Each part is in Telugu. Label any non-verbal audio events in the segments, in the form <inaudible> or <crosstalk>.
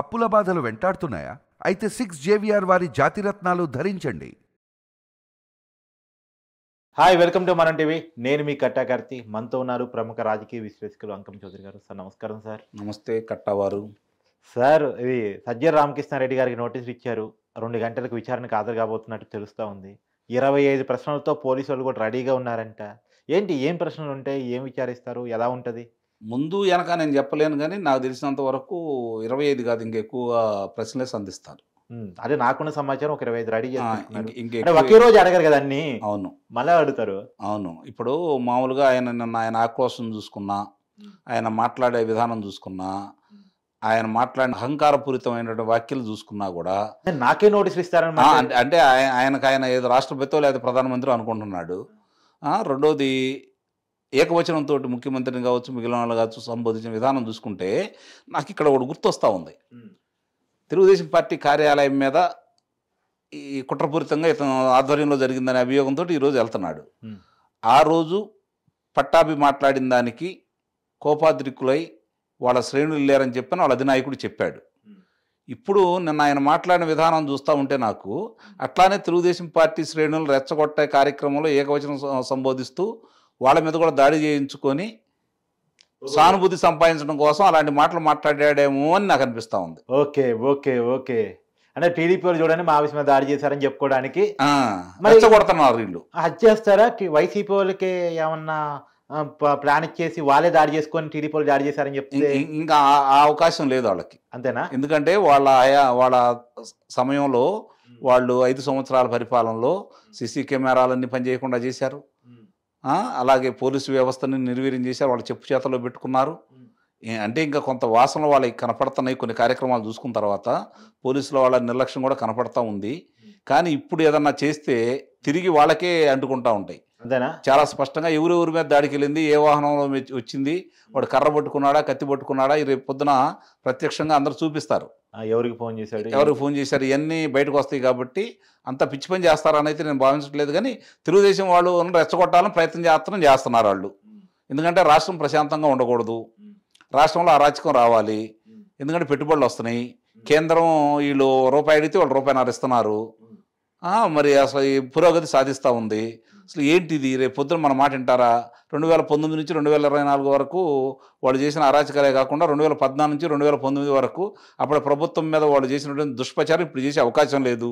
అప్పుల బాధలు వెంటాడుతున్నాయా అయితే సిక్స్ జేవిఆర్ వారి జాతిరత్నాలు ధరించండి hi welcome to Manam TV నేను మీ కట్టా కార్తి మనతో ఉన్నారు ప్రముఖ రాజకీయ విశ్లేషకులు అంకం చౌదరి గారు సార్ నమస్కారం సార్ నమస్తే కట్టావారు సార్ ఇది సజ్జర్ రామకృష్ణారెడ్డి గారికి నోటీసులు ఇచ్చారు రెండు గంటలకు విచారణకు హాజరు కాబోతున్నట్టు తెలుస్తూ ఉంది ఇరవై ఐదు ప్రశ్నలతో పోలీసు వాళ్ళు కూడా రెడీగా ఉన్నారంట ఏంటి ఏం ప్రశ్నలు ఉంటాయి ఏం విచారిస్తారు ఎలా ఉంటుంది ముందు వెనక నేను చెప్పలేను కానీ నాకు తెలిసినంత వరకు ఇరవై ఐదు కాదు ఇంకెక్కువ ప్రశ్నలే సంధిస్తారు అదే నాకున్న సమాచారం ఒక ఇరవై ఐదు రెడీ ఒకే రోజు అడగరు కదా అన్ని అవును మళ్ళీ అడుగుతారు అవును ఇప్పుడు మామూలుగా ఆయన నిన్న ఆయన ఆక్రోశం చూసుకున్నా ఆయన మాట్లాడే విధానం చూసుకున్నా ఆయన మాట్లాడిన అహంకారపూరితమైనటువంటి వ్యాఖ్యలు చూసుకున్నా కూడా నాకే నోటీసులు ఇస్తారని అంటే ఆయనకు ఆయన ఏదో రాష్ట్రపతి లేదా ప్రధానమంత్రి అనుకుంటున్నాడు రెండోది ఏకవచనంతో ముఖ్యమంత్రిని కావచ్చు మిగిలిన వాళ్ళు కావచ్చు సంబోధించిన విధానం చూసుకుంటే నాకు ఇక్కడ ఒకటి గుర్తొస్తూ ఉంది తెలుగుదేశం పార్టీ కార్యాలయం మీద ఈ కుట్రపూరితంగా ఇతను ఆధ్వర్యంలో జరిగిందనే అభియోగంతో ఈరోజు వెళ్తున్నాడు ఆ రోజు పట్టాభి మాట్లాడిన దానికి కోపాద్రికులై వాళ్ళ శ్రేణులు లేరని చెప్పని వాళ్ళ అధినాయకుడు చెప్పాడు ఇప్పుడు నిన్న ఆయన మాట్లాడిన విధానం చూస్తూ ఉంటే నాకు అట్లానే తెలుగుదేశం పార్టీ శ్రేణులు రెచ్చగొట్టే కార్యక్రమంలో ఏకవచనం సంబోధిస్తూ వాళ్ళ మీద కూడా దాడి చేయించుకొని సానుభూతి సంపాదించడం కోసం అలాంటి మాటలు మాట్లాడాడేమో అని నాకు అనిపిస్తా ఉంది ఓకే ఓకే ఓకే అంటే టీడీపీ వాళ్ళు చూడండి మా ఆఫీస్ మీద దాడి చేశారని చెప్పుకోవడానికి కొడుతున్నారు వీళ్ళు హత్య చేస్తారా వైసీపీ వాళ్ళకి ఏమన్నా ప్లాన్ ఇచ్చేసి వాళ్ళే దాడి చేసుకొని టీడీపీ వాళ్ళు దాడి చేశారని చెప్తే ఇంకా ఆ అవకాశం లేదు వాళ్ళకి అంతేనా ఎందుకంటే వాళ్ళ వాళ్ళ సమయంలో వాళ్ళు ఐదు సంవత్సరాల పరిపాలనలో సీసీ కెమెరాలన్నీ పనిచేయకుండా చేశారు అలాగే పోలీసు వ్యవస్థని నిర్వీర్యం చేశారు వాళ్ళు చెప్పు చేతలో పెట్టుకున్నారు అంటే ఇంకా కొంత వాసనలు వాళ్ళకి కనపడుతున్నాయి కొన్ని కార్యక్రమాలు చూసుకున్న తర్వాత పోలీసుల వాళ్ళ నిర్లక్ష్యం కూడా కనపడతా ఉంది కానీ ఇప్పుడు ఏదన్నా చేస్తే తిరిగి వాళ్ళకే అంటుకుంటా ఉంటాయి అంతేనా చాలా స్పష్టంగా ఎవరెవరి మీద దాడికి వెళ్ళింది ఏ వాహనంలో వచ్చింది వాడు కర్ర పట్టుకున్నాడా కత్తి పట్టుకున్నాడా రేపు పొద్దున ప్రత్యక్షంగా అందరు చూపిస్తారు ఎవరికి ఫోన్ చేశాడు ఎవరికి ఫోన్ చేశారు ఇవన్నీ బయటకు వస్తాయి కాబట్టి అంత పిచ్చి పని చేస్తారని నేను భావించట్లేదు కానీ తెలుగుదేశం వాళ్ళు రెచ్చగొట్టాలని ప్రయత్నం చేస్తారని చేస్తున్నారు వాళ్ళు ఎందుకంటే రాష్ట్రం ప్రశాంతంగా ఉండకూడదు రాష్ట్రంలో అరాచకం రావాలి ఎందుకంటే పెట్టుబడులు వస్తున్నాయి కేంద్రం వీళ్ళు రూపాయి అడిగితే వాళ్ళు రూపాయినారు ఇస్తున్నారు మరి అసలు ఈ పురోగతి సాధిస్తూ ఉంది అసలు ఏంటిది రేపు పొద్దున మన మాట వింటారా రెండు వేల పంతొమ్మిది నుంచి రెండు వేల ఇరవై నాలుగు వరకు వాళ్ళు చేసిన అరాచకాలే కాకుండా రెండు వేల పద్నాలుగు నుంచి రెండు వేల పంతొమ్మిది వరకు అప్పుడు ప్రభుత్వం మీద వాళ్ళు చేసినటువంటి దుష్ప్రచారం ఇప్పుడు చేసే అవకాశం లేదు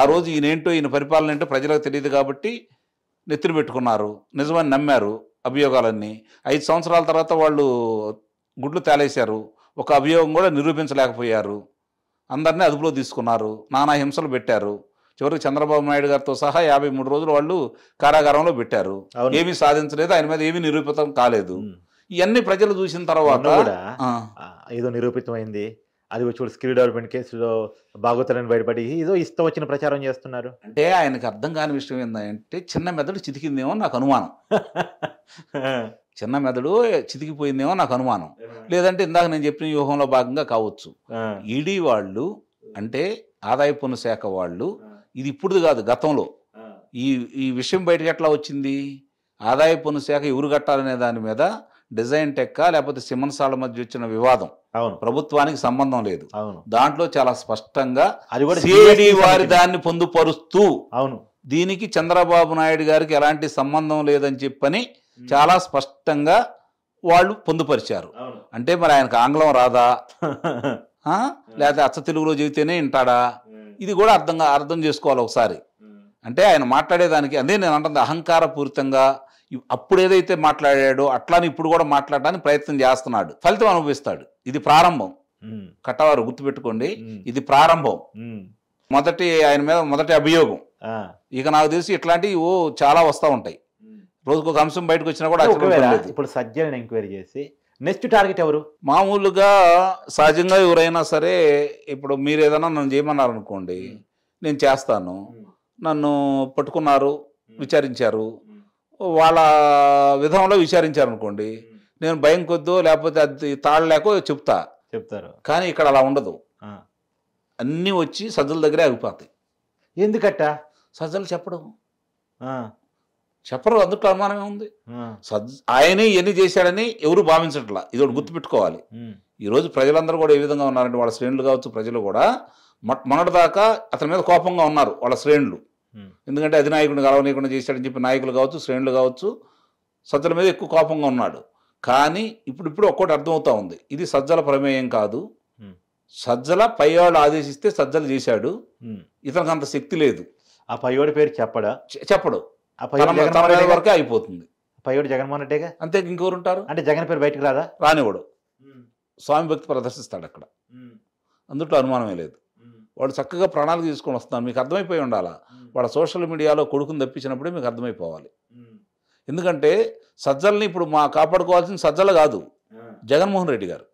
ఆ రోజు ఈయనేంటో ఈయన పరిపాలన ఏంటో ప్రజలకు తెలియదు కాబట్టి నెత్తిన పెట్టుకున్నారు నిజమని నమ్మారు అభియోగాలన్నీ ఐదు సంవత్సరాల తర్వాత వాళ్ళు గుడ్లు తేలేశారు ఒక అభియోగం కూడా నిరూపించలేకపోయారు అందరినీ అదుపులో తీసుకున్నారు నానా హింసలు పెట్టారు చివరికి చంద్రబాబు నాయుడు గారితో సహా యాభై మూడు రోజులు వాళ్ళు కారాగారంలో పెట్టారు ఏమీ సాధించలేదు ఆయన మీద ఏమీ నిరూపితం కాలేదు ఇవన్నీ ప్రజలు చూసిన తర్వాత ఏదో నిరూపితమైంది అది వచ్చి స్కిల్ డెవలప్మెంట్ కేసులో బాగోతలని బయటపడి ఏదో ఇష్టం వచ్చిన ప్రచారం చేస్తున్నారు అంటే ఆయనకు అర్థం కాని విషయం ఏంటంటే చిన్న మెదడు చితికిందేమో నాకు అనుమానం <laughs> చిన్న మెదడు చితికిపోయిందేమో నాకు అనుమానం లేదంటే ఇందాక నేను చెప్పిన వ్యూహంలో భాగంగా కావచ్చు ఈడీ వాళ్ళు అంటే ఆదాయ పన్ను శాఖ వాళ్ళు ఇది ఇప్పుడు కాదు గతంలో ఈ ఈ విషయం బయటకు ఎట్లా వచ్చింది ఆదాయ పన్ను శాఖ ఎవరు కట్టాలనే దాని మీద డిజైన్ టెక్క లేకపోతే సిమన్సాల మధ్య వచ్చిన వివాదం అవును ప్రభుత్వానికి సంబంధం లేదు అవును దాంట్లో చాలా స్పష్టంగా అది కూడా వారి దాన్ని పొందుపరుస్తూ అవును దీనికి చంద్రబాబు నాయుడు గారికి ఎలాంటి సంబంధం లేదని చెప్పని చాలా స్పష్టంగా వాళ్ళు పొందుపరిచారు అంటే మరి ఆయనకు ఆంగ్లం రాదా <laughs> లేదా అచ్చ తెలుగులో చెబితేనే వింటాడా ఇది కూడా అర్థంగా అర్థం చేసుకోవాలి ఒకసారి అంటే ఆయన మాట్లాడేదానికి అదే నేను అంటుంది అహంకారపూరితంగా అప్పుడు ఏదైతే మాట్లాడాడో అట్లానే ఇప్పుడు కూడా మాట్లాడడానికి ప్రయత్నం చేస్తున్నాడు ఫలితం అనుభవిస్తాడు ఇది ప్రారంభం కట్టవారు గుర్తుపెట్టుకోండి ఇది ప్రారంభం మొదటి ఆయన మీద మొదటి అభియోగం ఇక నాకు తెలిసి ఇట్లాంటివి ఓ చాలా వస్తూ ఉంటాయి రోజుకొక అంశం బయటకు వచ్చినా కూడా ఇప్పుడు సజ్జలను ఎంక్వైరీ చేసి నెక్స్ట్ టార్గెట్ ఎవరు మామూలుగా సహజంగా ఎవరైనా సరే ఇప్పుడు మీరు ఏదైనా నన్ను చేయమన్నారు అనుకోండి నేను చేస్తాను నన్ను పట్టుకున్నారు విచారించారు వాళ్ళ విధంలో విచారించారు అనుకోండి నేను భయం కొద్దో లేకపోతే అది తాళలేకో చెప్తా చెప్తారు కానీ ఇక్కడ అలా ఉండదు అన్నీ వచ్చి సజ్జల దగ్గరే ఆగిపోతాయి ఎందుకట్ట సజ్జలు చెప్పడం చెప్పరు అందుకు అనుమానమే ఉంది ఆయనే ఎన్ని చేశాడని ఎవరు భావించట్లా ఇది ఒకటి గుర్తుపెట్టుకోవాలి ఈరోజు ప్రజలందరూ కూడా ఏ విధంగా ఉన్నారంటే వాళ్ళ శ్రేణులు కావచ్చు ప్రజలు కూడా మొన్నటి దాకా అతని మీద కోపంగా ఉన్నారు వాళ్ళ శ్రేణులు ఎందుకంటే అధినాయకుడిని కలవనీయకుండా చేశాడని చెప్పి నాయకులు కావచ్చు శ్రేణులు కావచ్చు సజ్జల మీద ఎక్కువ కోపంగా ఉన్నాడు కానీ ఇప్పుడు ఇప్పుడు ఒక్కటి అర్థమవుతా ఉంది ఇది సజ్జల ప్రమేయం కాదు సజ్జల పైవాళ్ళు ఆదేశిస్తే సజ్జలు చేశాడు ఇతనికి అంత శక్తి లేదు ఆ పైవాడి పేరు చెప్పడా చెప్పడు వరకే అయిపోతుంది పైవాడు జగన్మోహన్ రెడ్డిగా అంతే ఇంకోరు ఉంటారు అంటే జగన్ పేరు బయటకు రాదా రానివాడు స్వామి భక్తి ప్రదర్శిస్తాడు అక్కడ అందుట్లో అనుమానమే లేదు వాడు చక్కగా ప్రణాళిక తీసుకొని వస్తున్నాను మీకు అర్థమైపోయి ఉండాలా వాడు సోషల్ మీడియాలో కొడుకుని తప్పించినప్పుడే మీకు అర్థమైపోవాలి ఎందుకంటే సజ్జల్ని ఇప్పుడు మా కాపాడుకోవాల్సిన సజ్జల కాదు జగన్మోహన్ రెడ్డి గారు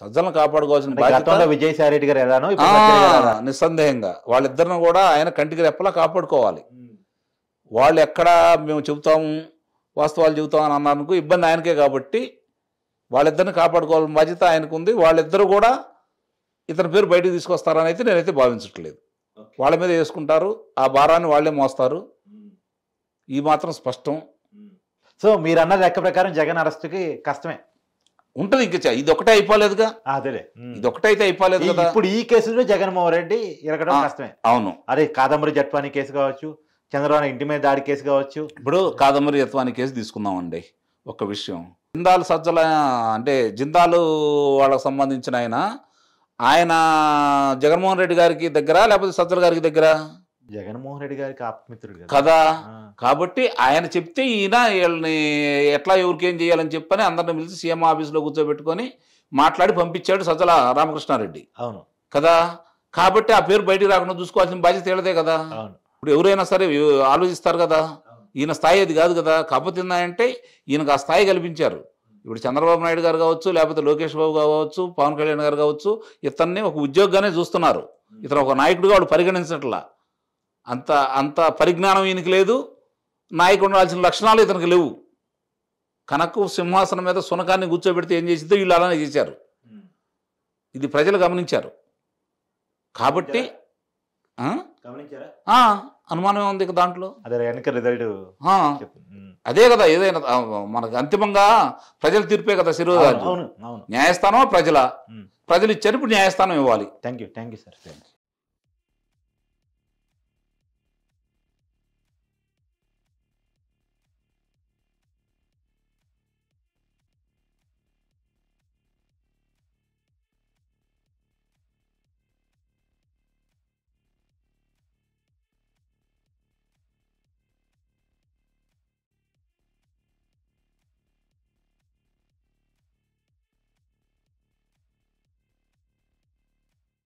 సజ్జలను కాపాడుకోవాల్సిన విజయసాయి రెడ్డి గారు నిస్సందేహంగా వాళ్ళిద్దరిని కూడా ఆయన కంటికి రెప్పలా కాపాడుకోవాలి వాళ్ళు ఎక్కడ మేము చెబుతాము వాస్తవాలు చెబుతాం అని అన్నందుకు ఇబ్బంది ఆయనకే కాబట్టి వాళ్ళిద్దరిని కాపాడుకోవాలని బాధ్యత ఆయనకు ఉంది వాళ్ళిద్దరు కూడా ఇతని పేరు బయటకు తీసుకొస్తారని అయితే నేనైతే భావించట్లేదు వాళ్ళ మీద వేసుకుంటారు ఆ భారాన్ని వాళ్ళే మోస్తారు ఈ మాత్రం స్పష్టం సో మీరు అన్న లెక్క ప్రకారం జగన్ అరెస్టుకి కష్టమే ఉంటుంది ఇంకా ఇది ఒకటే అయిపోలేదుగా అదేలే ఇది అయితే అయిపోలేదు ఇప్పుడు ఈ కేసులో జగన్మోహన్ రెడ్డి ఇరగడం కష్టమే అవును అదే కాదంబరి జట్పాని కేసు కావచ్చు చంద్రబాబు ఇంటి మీద దాడి కేసు కావచ్చు ఇప్పుడు కాదమ్మరి యత్వాని కేసు తీసుకుందామండి ఒక విషయం జిందాలు సజ్జల అంటే జిందాలు వాళ్ళకు సంబంధించిన ఆయన ఆయన జగన్మోహన్ రెడ్డి గారికి దగ్గర లేకపోతే సజ్జల గారికి దగ్గర జగన్మోహన్ రెడ్డి గారికి ఆత్మిత్రుడు కదా కాబట్టి ఆయన చెప్తే ఈయన వీళ్ళని ఎట్లా ఎవరికేం చేయాలని చెప్పని అందరిని పిలిచి సీఎం ఆఫీస్లో కూర్చోబెట్టుకొని మాట్లాడి పంపించాడు సజ్జల రామకృష్ణారెడ్డి అవును కదా కాబట్టి ఆ పేరు బయటకు రాకుండా చూసుకోవాల్సిన బాధ్యత తేలదే కదా అవును ఇప్పుడు ఎవరైనా సరే ఆలోచిస్తారు కదా ఈయన స్థాయి అది కాదు కదా కాకపోతే ఏంటంటే ఈయనకు ఆ స్థాయి కల్పించారు ఇప్పుడు చంద్రబాబు నాయుడు గారు కావచ్చు లేకపోతే లోకేష్ బాబు కావచ్చు పవన్ కళ్యాణ్ గారు కావచ్చు ఇతన్ని ఒక ఉద్యోగానే చూస్తున్నారు ఇతను ఒక నాయకుడుగా వాడు పరిగణించట్లా అంత అంత పరిజ్ఞానం ఈయనకి లేదు నాయకుడు ఉండాల్సిన లక్షణాలు ఇతనికి లేవు కనకు సింహాసనం మీద సునకాన్ని కూర్చోబెడితే ఏం చేసిందో వీళ్ళు అలానే చేశారు ఇది ప్రజలు గమనించారు కాబట్టి అనుమానమే ఉంది దాంట్లో అదే కదా ఏదైనా మనకు అంతిమంగా ప్రజలు తీర్పే కదా శిరోజు న్యాయస్థానం ప్రజల ప్రజలు ఇచ్చారు ఇప్పుడు న్యాయస్థానం ఇవ్వాలి thank you thank you sir